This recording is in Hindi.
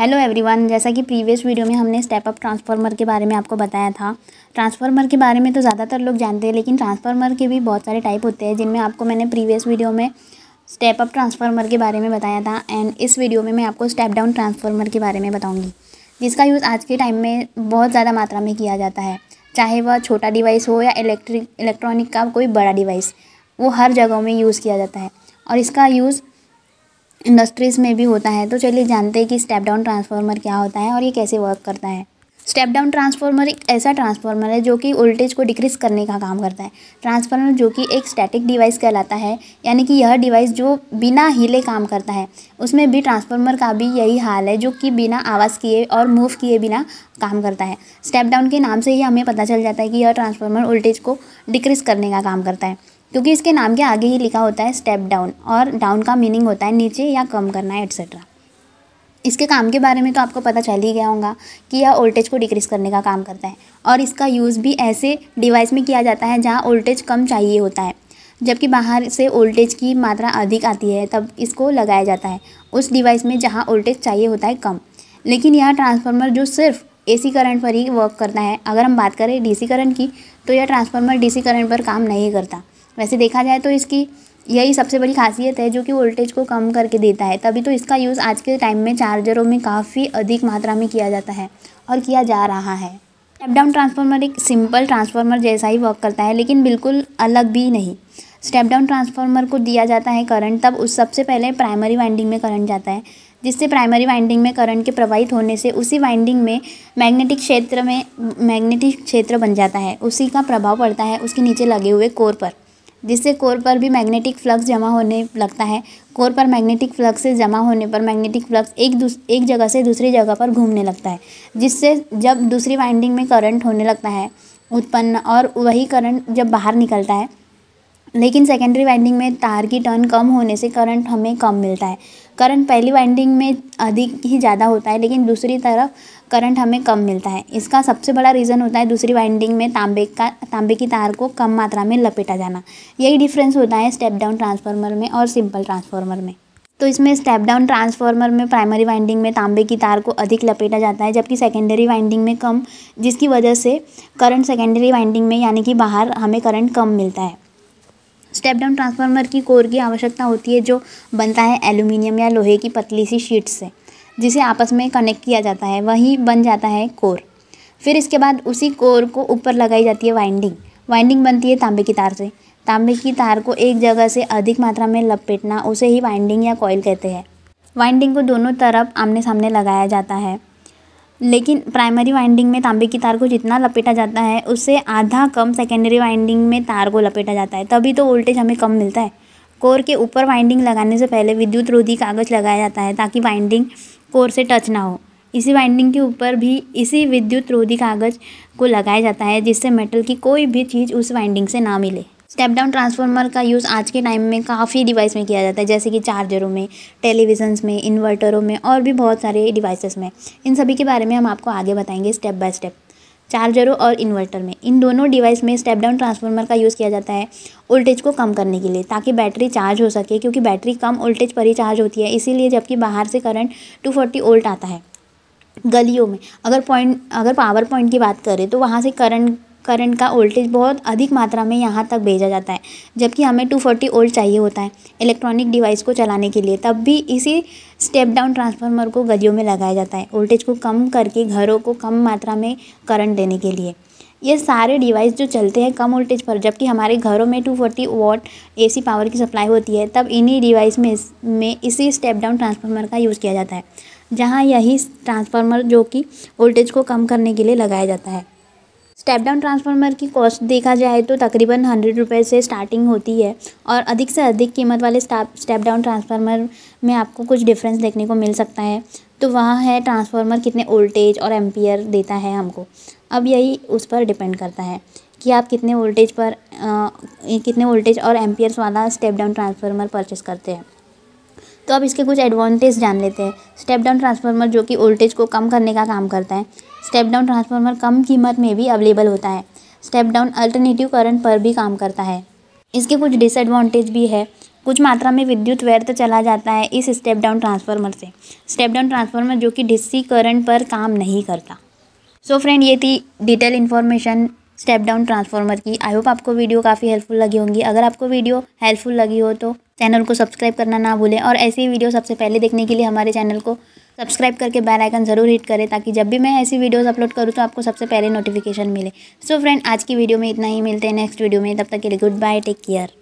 हेलो एवरीवन जैसा कि प्रीवियस वीडियो में हमने स्टेप अप ट्रांसफार्मर के बारे में आपको बताया था ट्रांसफार्मर के बारे में तो ज़्यादातर लोग जानते हैं लेकिन ट्रांसफार्मर के भी बहुत सारे टाइप होते हैं जिनमें आपको मैंने प्रीवियस वीडियो में स्टेप अप ट्रांसफार्मर के बारे में बताया था एंड इस वीडियो में मैं आपको स्टेप डाउन ट्रांसफार्मर के बारे में बताऊँगी जिसका यूज़ आज के टाइम में बहुत ज़्यादा मात्रा में किया जाता है चाहे वह छोटा डिवाइस हो या इलेक्ट्रिक इलेक्ट्रॉनिक का कोई बड़ा डिवाइस वो हर जगहों में यूज़ किया जाता है और इसका यूज़ इंडस्ट्रीज़ में भी होता है तो चलिए जानते हैं कि स्टेप डाउन ट्रांसफार्मर क्या होता है और ये कैसे वर्क करता है स्टेप डाउन ट्रांसफार्मर एक ऐसा ट्रांसफार्मर है जो कि वोल्टेज को डिक्रीज करने का काम करता है ट्रांसफार्मर जो कि एक स्टैटिक डिवाइस कहलाता है यानी कि यह डिवाइस जो बिना हिले काम करता है उसमें भी ट्रांसफार्मर का भी यही हाल है जो कि बिना आवाज़ किए और मूव किए बिना काम करता है स्टेप डाउन के नाम से ही हमें पता चल जाता है कि यह ट्रांसफार्मर वोल्टेज को डिक्रीज करने का काम करता है क्योंकि इसके नाम के आगे ही लिखा होता है स्टेप डाउन और डाउन का मीनिंग होता है नीचे या कम करना एट्सेट्रा इसके काम के बारे में तो आपको पता चल ही गया होगा कि यह वोल्टेज को डिक्रीज करने का काम करता है और इसका यूज़ भी ऐसे डिवाइस में किया जाता है जहाँ वोल्टेज कम चाहिए होता है जबकि बाहर से वोल्टेज की मात्रा अधिक आती है तब इसको लगाया जाता है उस डिवाइस में जहाँ वोल्टेज चाहिए होता है कम लेकिन यह ट्रांसफार्मर जो सिर्फ एसी करंट पर ही वर्क करता है अगर हम बात करें डीसी करंट की तो यह ट्रांसफार्मर डीसी करंट पर काम नहीं करता वैसे देखा जाए तो इसकी यही सबसे बड़ी खासियत है जो कि वोल्टेज को कम करके देता है तभी तो इसका यूज़ आज के टाइम में चार्जरों में काफ़ी अधिक मात्रा में किया जाता है और किया जा रहा है स्टेप डाउन ट्रांसफार्मर एक सिंपल ट्रांसफार्मर जैसा ही वर्क करता है लेकिन बिल्कुल अलग भी नहीं स्टेप डाउन ट्रांसफार्मर को दिया जाता है करंट तब उस सबसे पहले प्राइमरी वाइंडिंग में करंट जाता है जिससे प्राइमरी वाइंडिंग में करंट के प्रवाहित होने से उसी वाइंडिंग में मैग्नेटिक क्षेत्र में मैग्नेटिक क्षेत्र बन जाता है उसी का प्रभाव पड़ता है उसके नीचे लगे हुए कोर पर जिससे कोर पर भी मैग्नेटिक फ्लक्स जमा होने लगता है कोर पर मैग्नेटिक फ्लक्स से जमा होने पर मैग्नेटिक फ्लक्स एक दूस एक जगह से दूसरी जगह पर घूमने लगता है जिससे जब दूसरी वाइंडिंग में करंट होने लगता है उत्पन्न और वही करंट जब बाहर निकलता है लेकिन सेकेंडरी वाइंडिंग में तार की टर्न कम होने से करंट हमें कम मिलता है करंट पहली वाइंडिंग में अधिक ही ज़्यादा होता है लेकिन दूसरी तरफ करंट हमें कम मिलता है इसका सबसे बड़ा रीज़न होता है दूसरी वाइंडिंग में तांबे का तांबे की तार को कम मात्रा में लपेटा जाना यही डिफरेंस होता है स्टेप डाउन ट्रांसफार्मर में और सिंपल ट्रांसफार्मर में तो इसमें स्टेप डाउन ट्रांसफार्मर में प्राइमरी वाइंडिंग में तांबे की तार को अधिक लपेटा जाता है जबकि सेकेंडरी वाइंडिंग में कम जिसकी वजह से करंट सेकेंडरी वाइंडिंग में यानी कि बाहर हमें करंट कम मिलता है स्टेप डाउन ट्रांसफार्मर की कोर की आवश्यकता होती है जो बनता है एल्यूमिनियम या लोहे की पतली सी शीट से जिसे आपस में कनेक्ट किया जाता है वही बन जाता है कोर फिर इसके बाद उसी कोर को ऊपर लगाई जाती है वाइंडिंग वाइंडिंग बनती है तांबे की तार से तांबे की तार को एक जगह से अधिक मात्रा में लपेटना उसे ही वाइंडिंग या कॉयल कहते हैं वाइंडिंग को दोनों तरफ आमने सामने लगाया जाता है लेकिन प्राइमरी वाइंडिंग में तांबे की तार को जितना लपेटा जाता है उससे आधा कम सेकेंडरी वाइंडिंग में तार को लपेटा जाता है तभी तो वोल्टेज हमें कम मिलता है कोर के ऊपर वाइंडिंग लगाने से पहले विद्युत रोधी कागज़ लगाया जाता है ताकि वाइंडिंग कोर से टच ना हो इसी वाइंडिंग के ऊपर भी इसी विद्युत रोधी कागज़ को लगाया जाता है जिससे मेटल की कोई भी चीज़ उस वाइंडिंग से ना मिले स्टेप डाउन ट्रांसफार्मर का यूज़ आज के टाइम में काफ़ी डिवाइस में किया जाता है जैसे कि चार्जरों में टेलीविजन्स में इन्वर्टरों में और भी बहुत सारे डिवाइसेस में इन सभी के बारे में हम आपको आगे बताएंगे स्टेप बाय स्टेप चार्जरों और इन्वर्टर में इन दोनों डिवाइस में स्टेप डाउन ट्रांसफार्मर का यूज़ किया जाता है वोल्टेज को कम करने के लिए ताकि बैटरी चार्ज हो सके क्योंकि बैटरी कम वोल्टेज पर ही चार्ज होती है इसीलिए जबकि बाहर से करंट टू फोर्टी आता है गलियों में अगर पॉइंट अगर पावर पॉइंट की बात करें तो वहाँ से करंट करंट का वोल्टेज बहुत अधिक मात्रा में यहाँ तक भेजा जाता है जबकि हमें टू फोर्टी वोल्ट चाहिए होता है इलेक्ट्रॉनिक डिवाइस को चलाने के लिए तब भी इसी स्टेप डाउन ट्रांसफार्मर को गलियों में लगाया जाता है वोल्टेज को कम करके घरों को कम मात्रा में करंट देने के लिए ये सारे डिवाइस जो चलते हैं कम वोल्टेज पर जबकि हमारे घरों में two forty watt a power की सप्लाई होती है तब इन्हीं डिवाइस में में इसी स्टेप डाउन ट्रांसफार्मर का यूज़ किया जाता है जहाँ यही ट्रांसफार्मर जो कि वोल्टेज को कम करने के लिए लगाया जाता है स्टेप डाउन ट्रांसफार्मर की कॉस्ट देखा जाए तो तकरीबन हंड्रेड रुपये से स्टार्टिंग होती है और अधिक से अधिक कीमत वाले स्टेप डाउन ट्रांसफार्मर में आपको कुछ डिफरेंस देखने को मिल सकता है तो वहाँ है ट्रांसफार्मर कितने वोल्टेज और एम्पियर देता है हमको अब यही उस पर डिपेंड करता है कि आप कितने वोल्टेज पर आ, कितने वोल्टेज और एम्पियर्स वाला स्टेप डाउन ट्रांसफार्मर परचेस करते हैं तो अब इसके कुछ एडवांटेज जान लेते हैं स्टेप डाउन ट्रांसफार्मर जो कि वोल्टेज को कम करने का काम करता है स्टेप डाउन ट्रांसफार्मर कम कीमत में भी अवेलेबल होता है स्टेप डाउन अल्टरनेटिव करंट पर भी काम करता है इसके कुछ डिसएडवांटेज भी है कुछ मात्रा में विद्युत व्यर्थ चला जाता है इस स्टेप डाउन ट्रांसफार्मर से स्टेप डाउन ट्रांसफार्मर जो कि डिस्सी करंट पर काम नहीं करता सो so फ्रेंड ये थी detail information step down transformer की आई होप आपको वीडियो काफ़ी हेल्पफुल लगी होंगी अगर आपको वीडियो हेल्पफुल लगी हो तो चैनल को सब्सक्राइब करना ना भूलें और ऐसी वीडियो सबसे पहले देखने के लिए हमारे चैनल को सब्सक्राइब करके बेल आइकन ज़रूर हिट करें ताकि जब भी मैं ऐसी वीडियोस अपलोड करूँ तो आपको सबसे पहले नोटिफिकेशन मिले सो so फ्रेंड आज की वीडियो में इतना ही मिलते हैं नेक्स्ट वीडियो में तब तक के लिए गुड बाय टेक केयर